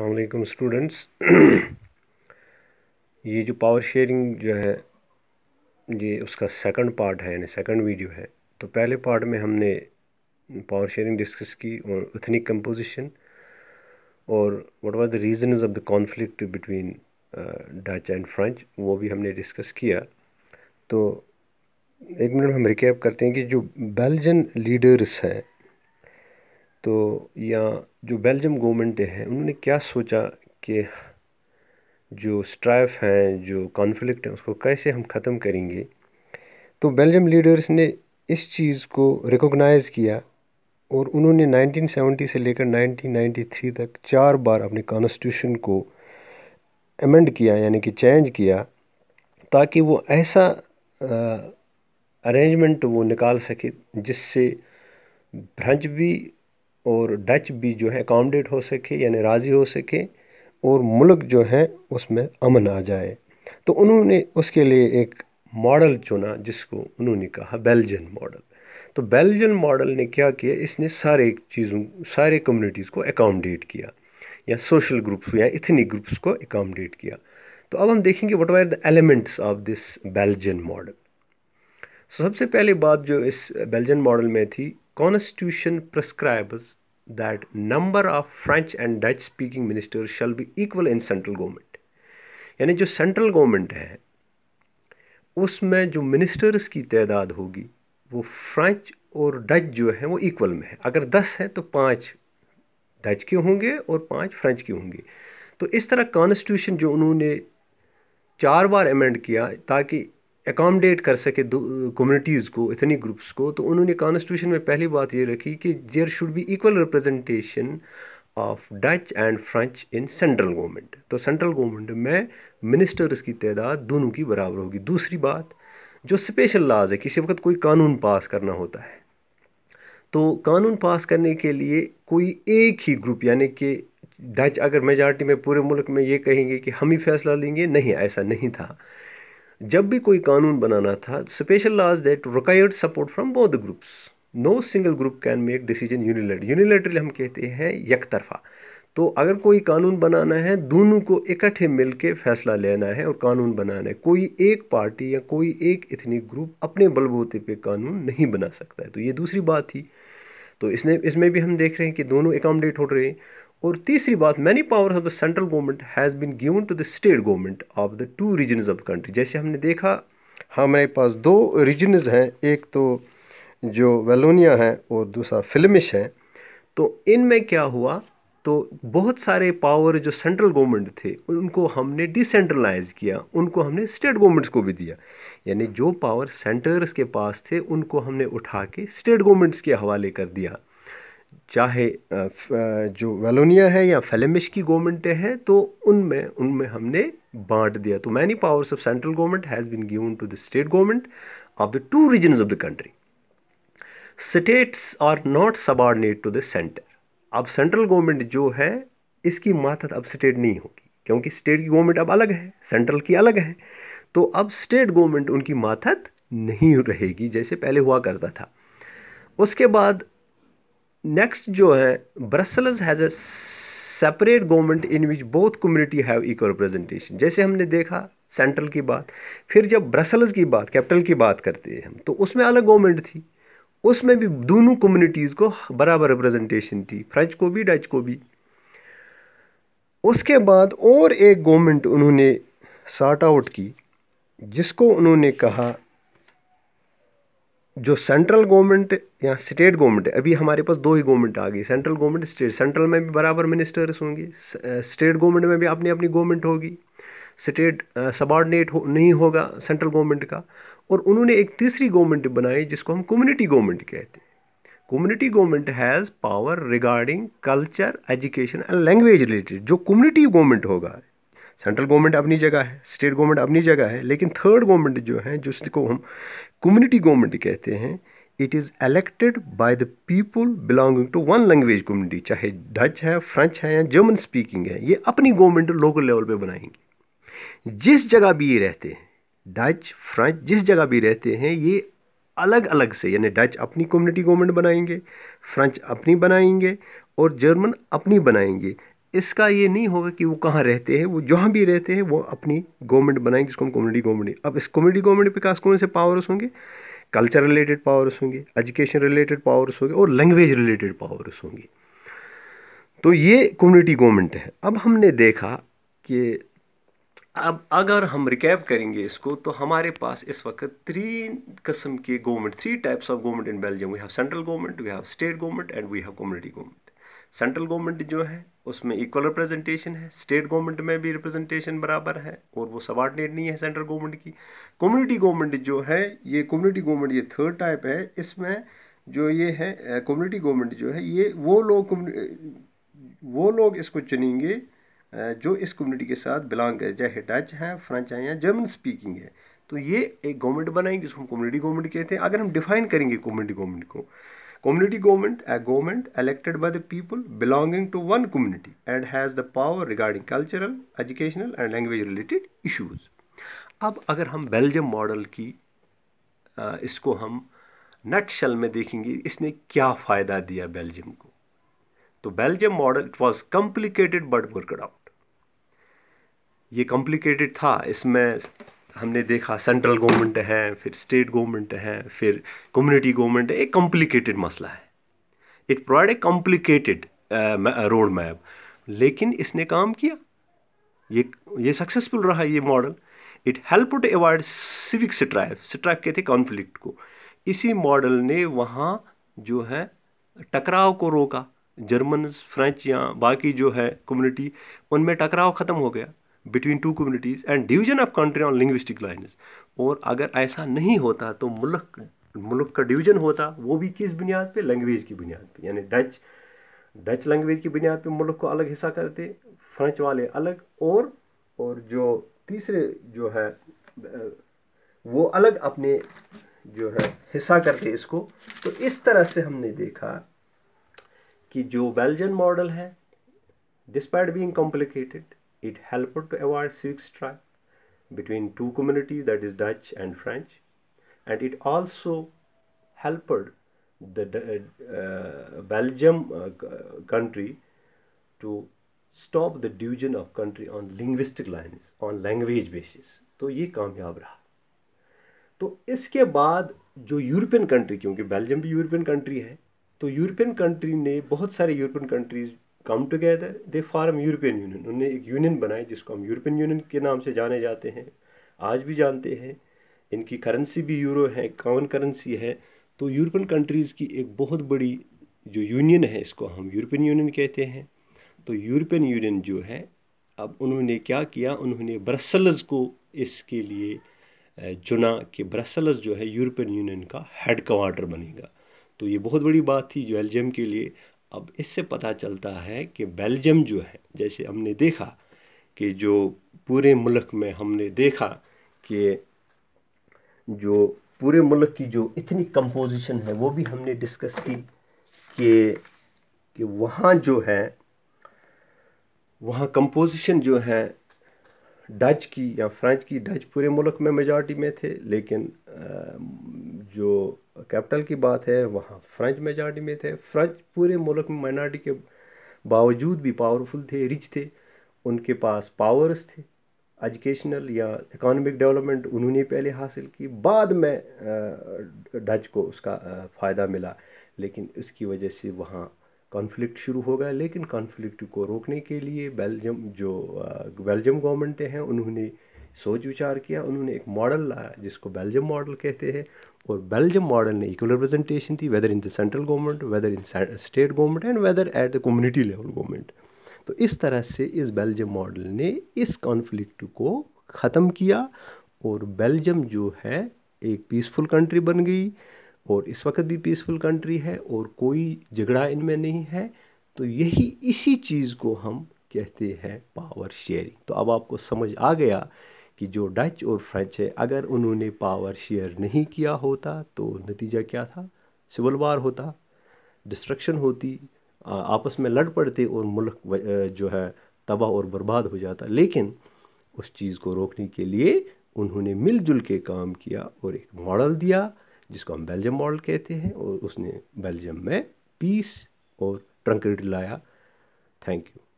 अलकुम students ये जो power sharing जो है ये उसका सेकंड पार्ट है यानी सेकंड वीडियो है तो पहले पार्ट में हमने पावर शेयरिंग डिस्कस की और इथनिक कंपोजिशन और what was the reason of the conflict between Dutch and French वो भी हमने डिस्कस किया तो एक मिनट हम रिकेप करते हैं कि जो बेल्जियन लीडर्स हैं तो या जो बेल्जियम गवर्नमेंट है उन्होंने क्या सोचा कि जो स्ट्राइफ हैं जो कॉन्फ्लिक्ट हैं उसको कैसे हम ख़त्म करेंगे तो बेल्जियम लीडर्स ने इस चीज़ को रिकॉग्नाइज़ किया और उन्होंने 1970 से लेकर 1993 तक चार बार अपने कॉन्स्टिट्यूशन को अमेंड किया यानी कि चेंज किया ताकि वो ऐसा अरेंजमेंट वो निकाल सके जिससे भ्रंज भी और डच भी जो है अकामडेट हो सके यानी राज़ी हो सके और मुल्क जो है उसमें अमन आ जाए तो उन्होंने उसके लिए एक मॉडल चुना जिसको उन्होंने कहा बेल्जियन मॉडल तो बेल्जियन मॉडल ने क्या किया इसने सारे चीज़ों सारे कम्युनिटीज़ को एकामडेट किया या सोशल ग्रुप्स या इथनिक ग्रुप्स को एकामडेट किया तो अब हम देखेंगे what are the elements of this Belgian model so तो सबसे पहले बात जो इस बेल्जियन मॉडल में थी constitution prescribes that number of French and Dutch speaking ministers shall be equal in central government यानी जो सेंट्रल गवर्नमेंट है उसमें जो मिनिस्टर्स की तादाद होगी वो फ्रेंच और डच जो है वो इक्वल में है अगर दस है तो पाँच डच के होंगे और पाँच फ्रेंच के होंगे तो इस तरह कॉन्स्टिट्यूशन जो उन्होंने चार बार अमेंड किया ताकि एकामडेट कर सके कम्युनिटीज़ को इतनी ग्रुप्स को तो उन्होंने कॉन्स्टिट्यूशन में पहली बात ये रखी कि there should be equal representation of Dutch and French in central government तो सेंट्रल गवर्नमेंट में मिनिस्टर्स की तादाद दोनों की बराबर होगी दूसरी बात जो स्पेशल लाज है किसी वक्त कोई कानून पास करना होता है तो कानून पास करने के लिए कोई एक ही ग्रुप यानी कि डच अगर मेजॉरिटी में पूरे मुल्क में ये कहेंगे कि हम ही फैसला लेंगे नहीं ऐसा नहीं था जब भी कोई कानून बनाना था special laws that required support from both groups no single group can make decision unilateral unilaterally हम कहते हैं यक तरफा तो अगर कोई कानून बनाना है दोनों को इकट्ठे मिल के फैसला लेना है और कानून बनाना है कोई एक पार्टी या कोई एक इथनिक ग्रुप अपने बलबूते पे कानून नहीं बना सकता है तो ये दूसरी बात थी तो इसने इसमें भी हम देख रहे हैं कि दोनों एकामडेट हो रहे हैं और तीसरी बात many powers of the central government has been given to the state government of the two regions of country जैसे हमने देखा हमारे हाँ, पास दो रीजन्स हैं एक तो जो वेलोनिया है और दूसरा फिल्मिश है तो इनमें क्या हुआ तो बहुत सारे पावर जो सेंट्रल गवर्नमेंट थे उनको हमने डिसेंट्रलाइज किया उनको हमने स्टेट गवर्नमेंट्स को भी दिया यानी जो पावर सेंटर्स के पास थे उनको हमने उठा के स्टेट गवर्नमेंट्स के हवाले कर दिया चाहे जो वेलोनिया है या फेलेमिश की गवर्नमेंटें हैं तो उनमें उनमें हमने बांट दिया तो many powers of central government has been given to the state government of the two region of the country states are not subordinate to the centre अब सेंट्रल गवर्नमेंट जो है इसकी मातहत अब स्टेट नहीं होगी क्योंकि स्टेट की गवर्नमेंट अब अलग है सेंट्रल की अलग है तो अब स्टेट गवर्नमेंट उनकी मातहत नहीं रहेगी जैसे पहले हुआ करता था उसके बाद नेक्स्ट जो है Brussels has a separate government in which both community have equal representation जैसे हमने देखा सेंट्रल की बात फिर जब ब्रसल्स की बात कैपिटल की बात करते हैं हम तो उसमें अलग गवर्नमेंट थी उसमें भी दोनों कम्युनिटीज़ को बराबर रिप्रेजेंटेशन थी फ्रेंच को भी डच को भी उसके बाद और एक गवर्नमेंट उन्होंने सार्ट आउट की जिसको उन्होंने कहा जो सेंट्रल गवर्नमेंट या स्टेट गवर्नमेंट है अभी हमारे पास दो ही गवर्नमेंट आ गई सेंट्रल गवर्नमेंट स्टेट सेंट्रल में भी बराबर मिनिस्टर्स होंगे स्टेट गवर्नमेंट में भी अपनी अपनी गवर्नमेंट होगी स्टेट सबॉर्डिनेट हो, नहीं होगा सेंट्रल गवर्नमेंट का और उन्होंने एक तीसरी गवर्नमेंट बनाई जिसको हम कम्युनिटी गवर्नमेंट कहते हैं community government has power regarding culture education and language related जो कम्युनिटी गवर्नमेंट होगा सेंट्रल गवर्नमेंट अपनी जगह है स्टेट गवर्नमेंट अपनी जगह है लेकिन थर्ड गवर्नमेंट जो है जिसको हम कम्युनिटी गवर्नमेंट कहते हैं it is elected by the people belonging to one language community चाहे डच है फ्रेंच है या जर्मन स्पीकिंग है ये अपनी गवर्नमेंट लोकल लेवल पे बनाएंगे जिस जगह भी ये रहते हैं डच फ्रेंच जिस जगह भी रहते हैं ये अलग अलग से यानी डच अपनी कम्युनिटी गवर्नमेंट बनाएंगे फ्रेंच अपनी बनाएंगे और जर्मन अपनी बनाएंगे इसका ये नहीं होगा कि वो कहाँ रहते हैं वो जहाँ भी रहते हैं वो अपनी गवर्नमेंट बनाएंगे जिसको हम कम्युनिटी गवर्नमेंट अब इस कम्युनिटी गवर्नमेंट पे पास कौन से पावर्स होंगे कल्चर रिलेटेड पावर्स होंगे एजुकेशन रिलेटेड पावर्स होंगे और लैंग्वेज रिलेटेड पावर्स होंगे तो ये कम्युनिटी गवर्नमेंट है अब हमने देखा कि अब अगर हम रिकैप करेंगे इसको तो हमारे पास इस वक्त थ्री कस्म के government three types of government in Belgium we have central government we have state government and we have community government central government जो है उसमें इक्वल रिप्रेजेंटेशन है स्टेट गवर्नमेंट में भी रिप्रेजेंटेशन बराबर है और वो सबॉर्डिनेट नहीं है सेंट्रल गवर्नमेंट की कम्युनिटी गवर्नमेंट जो है ये कम्युनिटी गवर्नमेंट ये थर्ड टाइप है इसमें जो ये है कम्युनिटी गवर्नमेंट जो है ये वो लोग वो लोग इसको चुनेंगे जो इस कम्युनिटी के साथ बिलोंग करे चाहे डच हैं फ्रेंच हैं या जर्मन स्पीकिंग है तो ये एक गवर्नमेंट बनाएंगे जिसको हम कम्युनिटी गवर्नमेंट कहते हैं अगर हम डिफाइन करेंगे कम्युनिटी गवर्नमेंट को Community government, a government elected by the people belonging to one community and has the power regarding cultural, educational and language related issues. अब अगर हम बेल्जियम मॉडल की इसको हम नट शल में देखेंगे इसने क्या फ़ायदा दिया बेल्जियम को तो Belgium model it was complicated but worked out ये कॉम्प्लिकेटेड था इसमें हमने देखा सेंट्रल गवर्नमेंट है फिर स्टेट गवर्नमेंट है फिर कम्युनिटी गवर्नमेंट है एक कॉम्प्लिकेटेड मसला है it provide a complicated road map लेकिन इसने काम किया ये ये सक्सेसफुल रहा ये model it help to avoid civic strife strife कहते थे कॉन्फ्लिक्ट को इसी मॉडल ने वहाँ जो है टकराव को रोका जर्मन फ्रेंच या बाकी जो है कम्युनिटी उनमें टकराव ख़त्म हो गया between two communities and division of country on linguistic lines और अगर ऐसा नहीं होता तो मुल्क मुल्क का डिवीजन होता वो भी किस बुनियाद पे लैंग्वेज की बुनियाद पे यानी डच डच लैंग्वेज की बुनियाद पे मुल्क को अलग हिस्सा करते फ्रेंच वाले अलग और और जो तीसरे जो है वो अलग अपने जो है हिस्सा करते इसको तो इस तरह से हमने देखा कि जो बेल्जियन मॉडल है despite being complicated it helped to avoid civic strife between two communities that is Dutch and French and it also helped the uh, Belgium uh, country to stop the division of country on linguistic lines on language basis तो ये कामयाब रहा तो इसके बाद जो European country क्योंकि Belgium भी यूरोपियन कंट्री है तो यूरोपियन कंट्री ने बहुत सारे European countries come together they form European union उन्होंने एक यूनियन बनाई जिसको हम यूरोपियन यूनियन के नाम से जाने जाते हैं आज भी जानते हैं इनकी करेंसी भी यूरो है कॉमन करेंसी है तो यूरोपियन कंट्रीज़ की एक बहुत बड़ी जो यूनियन है इसको हम यूरोपियन यूनियन कहते हैं तो यूरोपियन यूनियन जो है अब उन्होंने क्या किया उन्होंने ब्रसल्स को इसके लिए चुना कि ब्रसल्स जो है यूरोपियन यूनियन का हेड क्वार्टर बनेगा तो ये बहुत बड़ी बात थी जो बेल्जियम के लिए अब इससे पता चलता है कि बेल्जियम जो है जैसे हमने देखा कि जो पूरे मुल्क में हमने देखा कि जो पूरे मुल्क की जो इतनी कंपोजिशन है वो भी हमने डिस्कस की कि कि वहाँ जो है वहाँ कंपोजिशन जो है डच की या फ्रेंच की डच पूरे मुल्क में मेजॉरिटी में थे लेकिन जो कैपिटल की बात है वहाँ फ्रेंच मेजॉरिटी में थे फ्रेंच पूरे मुल्क में माइनॉरिटी के बावजूद भी पावरफुल थे रिच थे उनके पास पावर्स थे एजुकेशनल या इकोनॉमिक डेवलपमेंट उन्होंने पहले हासिल की बाद में डच को उसका फ़ायदा मिला लेकिन इसकी वजह से वहाँ कॉन्फ्लिक्ट शुरू हो गया लेकिन कॉन्फ्लिक्ट को रोकने के लिए बेल्जियम जो बेल्जियम गवर्नमेंट हैं उन्होंने सोच विचार किया उन्होंने एक मॉडल लाया जिसको बेल्जियम मॉडल कहते हैं और बेल्जियम मॉडल ने इक्वल रिप्रेजेंटेशन दी whether in the central government whether in state government and whether at the community level government तो इस तरह से इस बेल्जियम मॉडल ने इस कॉन्फ्लिक्ट को ख़त्म किया और बेल्जियम जो है एक पीसफुल कंट्री बन गई और इस वक्त भी पीसफुल कंट्री है और कोई झगड़ा इनमें नहीं है तो यही इसी चीज़ को हम कहते हैं पावर शेयरिंग तो अब आपको समझ आ गया कि जो डच और फ्रेंच है अगर उन्होंने पावर शेयर नहीं किया होता तो नतीजा क्या था सिविल वार होता डिस्ट्रक्शन होती आपस में लड़ पड़ते और मुल्क जो है तबाह और बर्बाद हो जाता लेकिन उस चीज़ को रोकने के लिए उन्होंने मिलजुल के काम किया और एक मॉडल दिया जिसको हम बेल्जियम मॉडल कहते हैं और उसने बेल्जियम में पीस और ट्रंकरिटी लाया थैंक यू